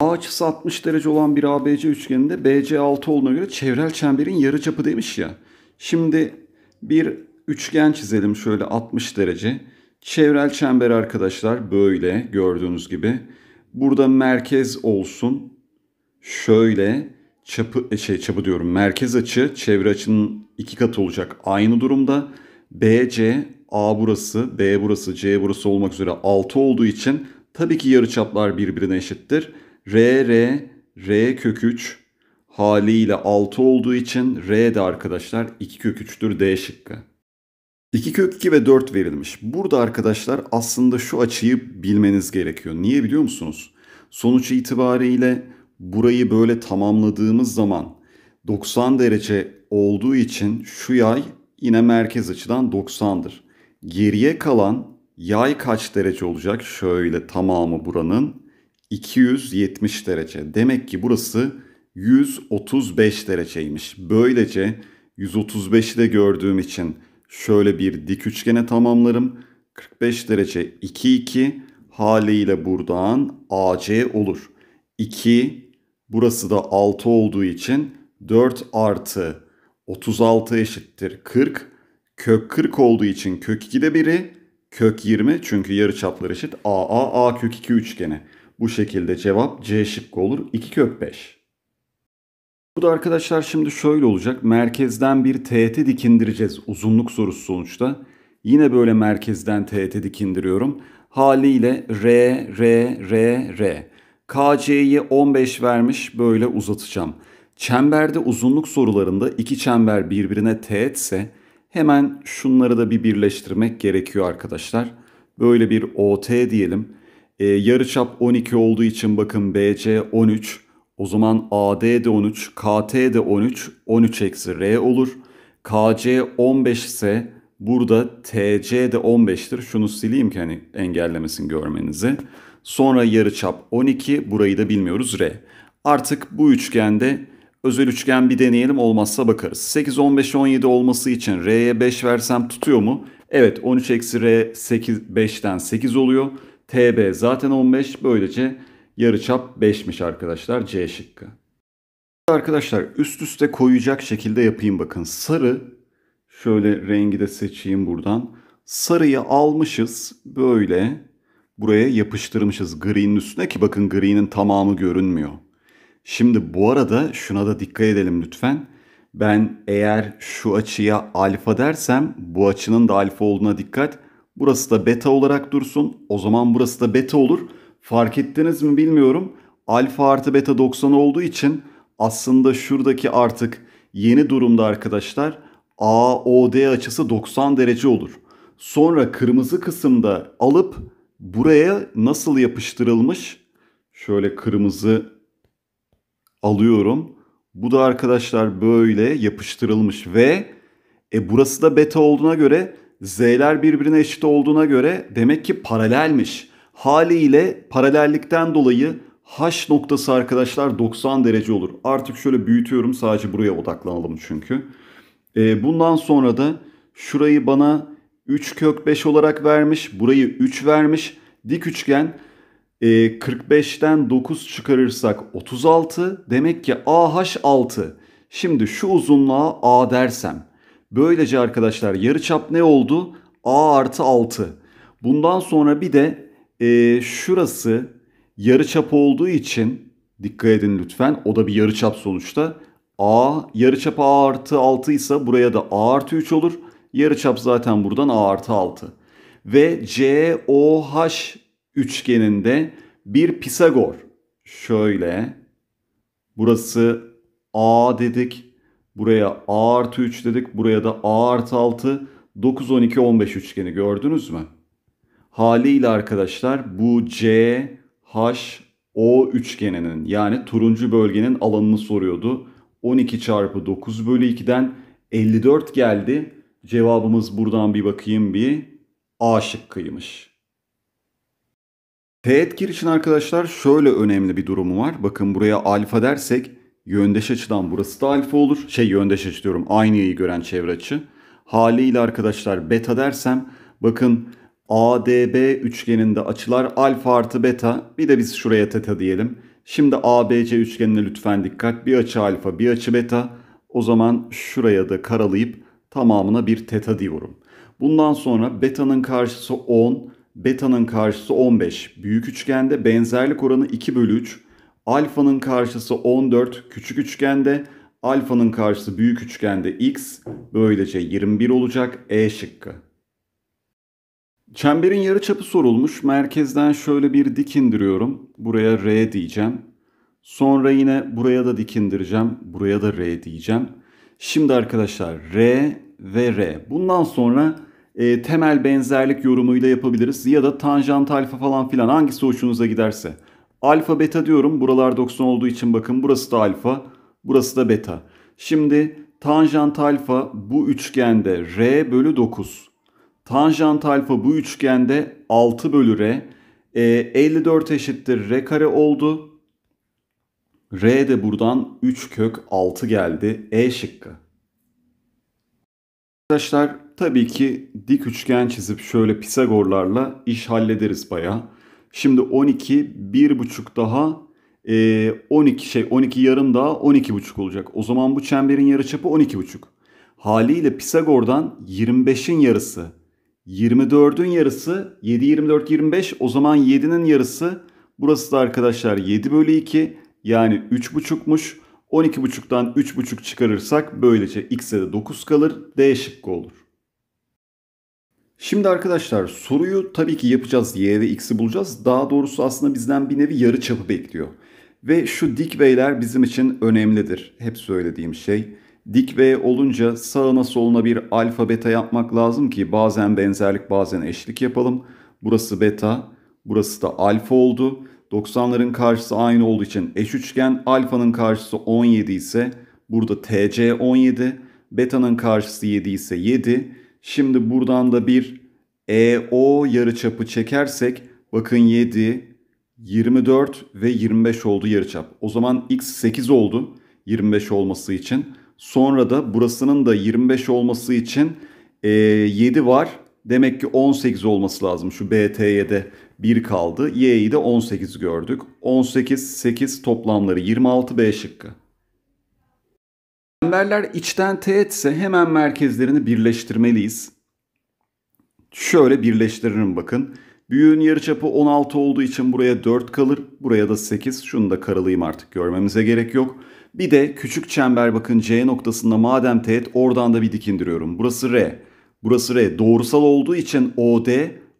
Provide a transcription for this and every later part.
A açısı 60 derece olan bir ABC üçgeninde BC 6 olduğuna göre çevrel çemberin yarı çapı demiş ya. Şimdi bir üçgen çizelim şöyle 60 derece. Çevrel çember arkadaşlar böyle gördüğünüz gibi. Burada merkez olsun. Şöyle çapı e, şey çapı diyorum merkez açı çevre açının iki katı olacak aynı durumda. BC A burası, B burası, C burası olmak üzere 6 olduğu için tabii ki yarı çaplar birbirine eşittir. R, R, R kök 3 haliyle 6 olduğu için R de arkadaşlar 2 kök 3'tür D şıkkı. 2 kök 2 ve 4 verilmiş. Burada arkadaşlar aslında şu açıyı bilmeniz gerekiyor. Niye biliyor musunuz? Sonuç itibariyle burayı böyle tamamladığımız zaman 90 derece olduğu için şu yay yine merkez açıdan 90'dır. Geriye kalan yay kaç derece olacak? Şöyle tamamı buranın 270 derece. Demek ki burası 135 dereceymiş. Böylece 135'i de gördüğüm için şöyle bir dik üçgene tamamlarım. 45 derece 2 2 haliyle buradan AC olur. 2 burası da 6 olduğu için 4 artı 36 eşittir 40. Kök 40 olduğu için kök 2 de biri kök 20 çünkü yarıçaplar eşit AAA kök 2 üçgeni. Bu şekilde cevap C şıkkı olur. 2 kök 5. Bu da arkadaşlar şimdi şöyle olacak. Merkezden bir teğete dikindireceğiz. Uzunluk sorusu sonuçta. Yine böyle merkezden teğete dikindiriyorum. Haliyle R, R, R, R. KC'yi 15 vermiş böyle uzatacağım. Çemberde uzunluk sorularında iki çember birbirine teğetse hemen şunları da bir birleştirmek gerekiyor arkadaşlar. Böyle bir OT diyelim. E, çap 12 olduğu için bakın BC 13. O zaman AD de 13, KT de 13, 13 eksi R olur. KC 15 ise burada TC de 15'tir. Şunu sileyim ki hani engellemesin görmenizi. Sonra yarıçap 12, burayı da bilmiyoruz R. Artık bu üçgende özel üçgen bir deneyelim olmazsa bakarız. 8, 15, 17 olması için R'ye 5 versem tutuyor mu? Evet 13 eksi R 8, 5'ten 8 oluyor. TB zaten 15 böylece yarıçap 5'miş arkadaşlar C şıkkı. Arkadaşlar üst üste koyacak şekilde yapayım bakın. Sarı şöyle rengi de seçeyim buradan. Sarıyı almışız böyle buraya yapıştırmışız green'in üstüne ki bakın green'in tamamı görünmüyor. Şimdi bu arada şuna da dikkat edelim lütfen. Ben eğer şu açıya alfa dersem bu açının da alfa olduğuna dikkat. Burası da beta olarak dursun. O zaman burası da beta olur. Fark ettiniz mi bilmiyorum. Alfa artı beta 90 olduğu için aslında şuradaki artık yeni durumda arkadaşlar AOD açısı 90 derece olur. Sonra kırmızı kısımda alıp buraya nasıl yapıştırılmış? Şöyle kırmızı alıyorum. Bu da arkadaşlar böyle yapıştırılmış ve e burası da beta olduğuna göre Z'ler birbirine eşit olduğuna göre demek ki paralelmiş. Haliyle paralellikten dolayı H noktası arkadaşlar 90 derece olur. Artık şöyle büyütüyorum sadece buraya odaklanalım çünkü. E, bundan sonra da şurayı bana 3 kök 5 olarak vermiş. Burayı 3 vermiş. Dik üçgen e, 45'ten 9 çıkarırsak 36. Demek ki AH 6. Şimdi şu uzunluğa A dersem Böylece arkadaşlar yarıçap ne oldu? A artı 6. Bundan sonra bir de e, şurası yarıçap olduğu için dikkat edin lütfen. O da bir yarıçap sonuçta. A yarıçap A artı 6 ise buraya da A artı 3 olur. Yarıçap zaten buradan A artı 6. Ve COH üçgeninde bir Pisagor. Şöyle. Burası A dedik. Buraya A artı 3 dedik. Buraya da A artı 6. 9, 12, 15 üçgeni gördünüz mü? Haliyle arkadaşlar bu C, H, O üçgeninin yani turuncu bölgenin alanını soruyordu. 12 çarpı 9 bölü 2'den 54 geldi. Cevabımız buradan bir bakayım bir A şıkkıymış. Teğet girişin arkadaşlar şöyle önemli bir durumu var. Bakın buraya alfa dersek Yöndeş açıdan burası da alfa olur. Şey yöndeş açı diyorum aynayı gören çevre açı. Haliyle arkadaşlar beta dersem bakın ADB üçgeninde açılar alfa artı beta bir de biz şuraya teta diyelim. Şimdi ABC üçgenine lütfen dikkat. Bir açı alfa, bir açı beta. O zaman şuraya da karalayıp tamamına bir teta diyorum. Bundan sonra beta'nın karşısı 10, beta'nın karşısı 15. Büyük üçgende benzerlik oranı 2 bölü 3. Alfanın karşısı 14 küçük üçgende. Alfanın karşısı büyük üçgende x. Böylece 21 olacak E şıkkı. Çemberin yarıçapı sorulmuş. Merkezden şöyle bir dik indiriyorum. Buraya R diyeceğim. Sonra yine buraya da dik indireceğim. Buraya da R diyeceğim. Şimdi arkadaşlar R ve R. Bundan sonra e, temel benzerlik yorumuyla yapabiliriz. Ya da tanjant alfa falan filan hangisi hoşunuza giderse. Alfa beta diyorum. Buralar 90 olduğu için bakın burası da alfa, burası da beta. Şimdi tanjant alfa bu üçgende r bölü 9. Tanjant alfa bu üçgende 6 bölü r. E, 54 eşittir r kare oldu. R de buradan 3 kök 6 geldi. E şıkkı. Arkadaşlar tabii ki dik üçgen çizip şöyle Pisagorlarla iş hallederiz bayağı. Şimdi 12 bir buçuk daha 12 e, şey 12 yarım daha 12 buçuk olacak. O zaman bu çemberin yarıçapı 12 buçuk. Haliyle Pisagor'dan 25'in yarısı 24'ün yarısı 7 24 25 o zaman 7'nin yarısı burası da arkadaşlar 7 bölü 2 yani 3 buçukmuş. 12 buçuktan 3 buçuk çıkarırsak böylece x'e de 9 kalır D şıkkı olur. Şimdi arkadaşlar soruyu tabii ki yapacağız. Y ve X'i bulacağız. Daha doğrusu aslında bizden bir nevi yarı çapı bekliyor. Ve şu dik V'ler bizim için önemlidir. Hep söylediğim şey. Dik V olunca sağına soluna bir alfa beta yapmak lazım ki bazen benzerlik bazen eşlik yapalım. Burası beta, burası da alfa oldu. 90'ların karşısı aynı olduğu için eş üçgen alfanın karşısı 17 ise burada TC 17, beta'nın karşısı 7 ise 7, Şimdi buradan da bir EO yarıçapı çekersek bakın 7, 24 ve 25 oldu yarıçap. O zaman x 8 oldu 25 olması için. Sonra da burasının da 25 olması için e, 7 var. Demek ki 18 olması lazım. Şu BT'ye de 1 kaldı. Y'yi de 18 gördük. 18, 8 toplamları 26 B şıkkı. Çemberler içten teğetse hemen merkezlerini birleştirmeliyiz. Şöyle birleştiririm bakın. Büyüğün yarıçapı 16 olduğu için buraya 4 kalır. Buraya da 8. Şunu da karalayayım artık görmemize gerek yok. Bir de küçük çember bakın C noktasında madem teğet oradan da bir dikindiriyorum. Burası R. Burası R. Doğrusal olduğu için OD,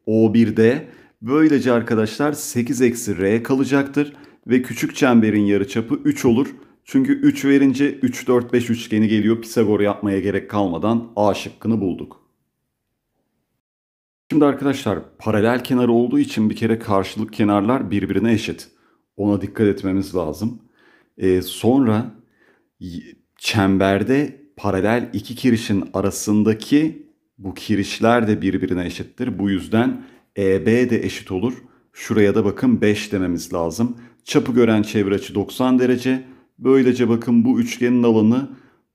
O1D. Böylece arkadaşlar 8 eksi R kalacaktır. Ve küçük çemberin yarıçapı 3 olur. Çünkü 3 verince 3 4 5 üçgeni geliyor. Pisagor yapmaya gerek kalmadan A şıkkını bulduk. Şimdi arkadaşlar paralel kenar olduğu için bir kere karşılık kenarlar birbirine eşit. Ona dikkat etmemiz lazım. Ee, sonra çemberde paralel iki kirişin arasındaki bu kirişler de birbirine eşittir. Bu yüzden EB de eşit olur. Şuraya da bakın 5 dememiz lazım. Çapı gören çevre açı 90 derece. Böylece bakın bu üçgenin alanı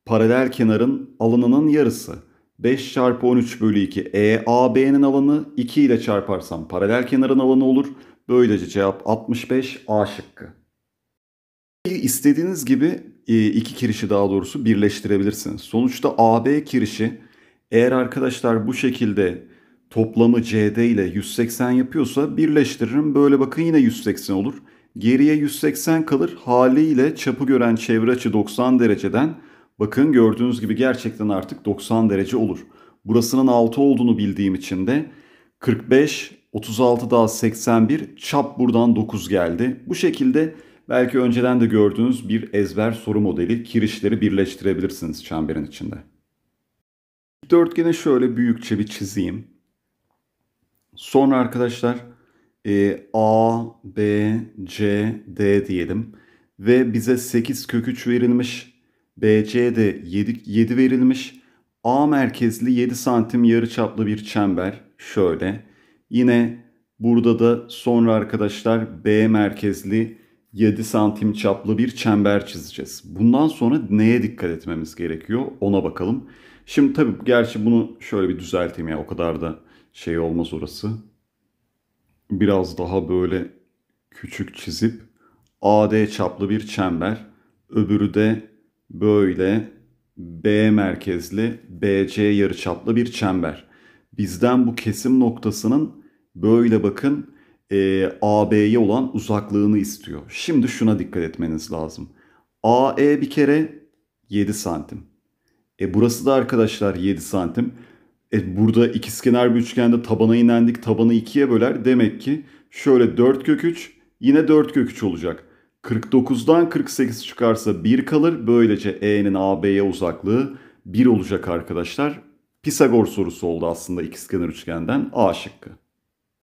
paralel kenarın alanının yarısı. 5 çarpı 13 bölü 2 EAB'nin alanı 2 ile çarparsam paralel kenarın alanı olur. Böylece cevap 65 A şıkkı. İstediğiniz gibi e, iki kirişi daha doğrusu birleştirebilirsiniz. Sonuçta AB kirişi eğer arkadaşlar bu şekilde toplamı CD ile 180 yapıyorsa birleştiririm. Böyle bakın yine 180 olur. Geriye 180 kalır haliyle çapı gören çevre açı 90 dereceden bakın gördüğünüz gibi gerçekten artık 90 derece olur. Burasının 6 olduğunu bildiğim için de 45, 36 daha 81 çap buradan 9 geldi. Bu şekilde belki önceden de gördüğünüz bir ezber soru modeli kirişleri birleştirebilirsiniz çemberin içinde. Dörtgeni şöyle büyükçe bir çizeyim. Sonra arkadaşlar e, A, B, C, D diyelim. Ve bize 8 köküç verilmiş. BC de 7, 7 verilmiş. A merkezli 7 santim yarıçaplı bir çember. Şöyle. Yine burada da sonra arkadaşlar B merkezli 7 santim çaplı bir çember çizeceğiz. Bundan sonra neye dikkat etmemiz gerekiyor ona bakalım. Şimdi tabii gerçi bunu şöyle bir düzelteyim ya o kadar da şey olmaz orası biraz daha böyle küçük çizip AD çaplı bir çember. Öbürü de böyle B merkezli BC yarıçaplı bir çember. Bizden bu kesim noktasının böyle bakın e, AB'ye olan uzaklığını istiyor. Şimdi şuna dikkat etmeniz lazım. AE bir kere 7 santim. E burası da arkadaşlar 7 santim. E burada ikizkenar bir üçgende tabana inendik tabanı ikiye böler. Demek ki şöyle 4 kök 3 yine 4 kök 3 olacak. 49'dan 48 çıkarsa 1 kalır. Böylece E'nin AB'ye uzaklığı 1 olacak arkadaşlar. Pisagor sorusu oldu aslında ikizkenar üçgenden A şıkkı.